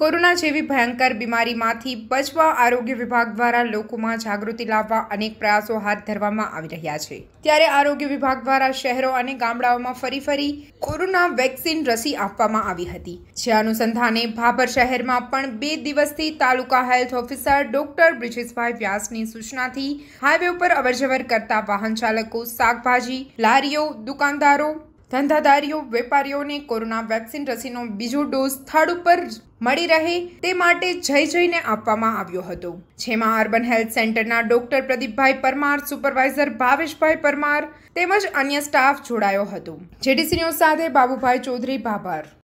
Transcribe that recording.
corona જેવી ભયંકર બીમારીમાંથી બચવા આરોગ્ય વિભાગ દ્વારા લોકોમાં જાગૃતિ લાવવા અનેક પ્રયાસો હાથ ધરવામાં આવી રહ્યા છે ત્યારે આરોગ્ય વિભાગ દ્વારા શહેરો અને ગામડાઓમાં ફરી ફરી કોરોના વેક્સિન રસી આપવામાં આવી હતી જે અનુસંધાને ભાભર શહેરમાં પણ બે દિવસથી તાલુકા હેલ્થ ઓફિસર ડોક્ટર બ્રિજેશભાઈ વ્યાસની સૂચનાથી હાઈવે ઉપર અવરજવર કરતા વાહન ચાલકો શાકભાજી લારીઓ દુકાનદારો ધંધાદારીઓ વેપારીઓને કોરોના વેક્સિન રસીનો બીજો ડોઝ સ્થળ ઉપર મળી રહે તે માટે જય જઈને આપવામાં આવ્યો હતો જેમાં અર્બન હેલ્થ સેન્ટરના ડોક્ટર પ્રદીપભાઈ પરમાર સુપરવાઇઝર ભાવેશભાઈ પરમાર તેમજ અન્ય સ્ટાફ જોડાયો હતો જેડીસી ન્યૂઝ સાથે બાબુભાઈ ચૌધરી ભાભર